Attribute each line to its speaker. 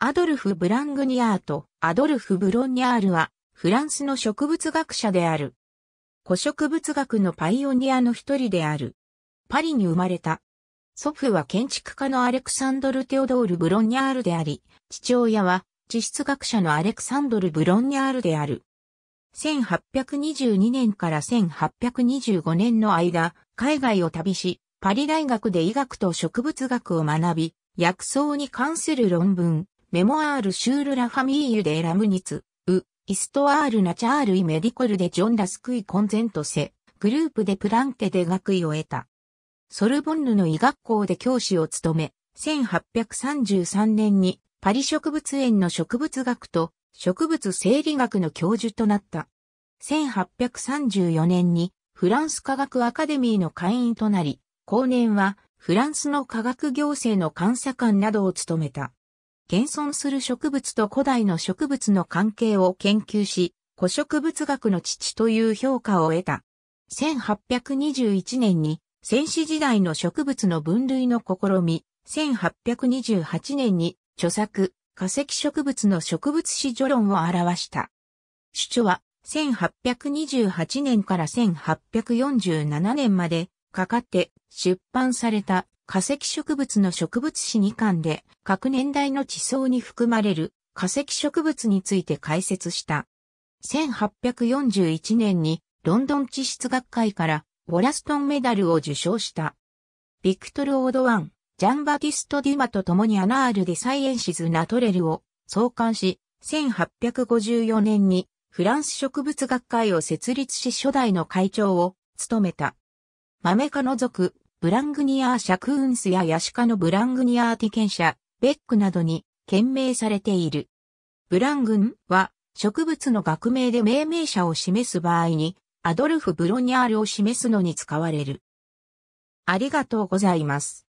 Speaker 1: アドルフ・ブラングニアーとアドルフ・ブロンニャールはフランスの植物学者である。古植物学のパイオニアの一人である。パリに生まれた。祖父は建築家のアレクサンドル・テオドール・ブロンニャールであり、父親は地質学者のアレクサンドル・ブロンニャールである。1822年から1825年の間、海外を旅し、パリ大学で医学と植物学を学び、薬草に関する論文、メモアールシュールラファミーユでラムニツ、ウ、イストアールナチャールイメディコルでジョンラスクイコンゼントセ、グループでプランテで学位を得た。ソルボンヌの医学校で教師を務め、1833年にパリ植物園の植物学と植物生理学の教授となった。1834年にフランス科学アカデミーの会員となり、後年はフランスの科学行政の監査官などを務めた。現存する植物と古代の植物の関係を研究し、古植物学の父という評価を得た。1821年に先史時代の植物の分類の試み、1828年に著作、化石植物の植物史序論を表した。主著は1828年から1847年までかかって出版された化石植物の植物史2巻で各年代の地層に含まれる化石植物について解説した。1841年にロンドン地質学会からウォラストンメダルを受賞した。ビクトル・オードワン、ジャンバティスト・ディマと共にアナール・デ・サイエンシズ・ナトレルを創刊し、1854年にフランス植物学会を設立し初代の会長を務めた。豆科の属、ブラングニアーシャクーンスやヤシカのブラングニアーティケンシャ、ベックなどに懸命されている。ブラングンは植物の学名で命名者を示す場合にアドルフ・ブロニャールを示すのに使われる。ありがとうございます。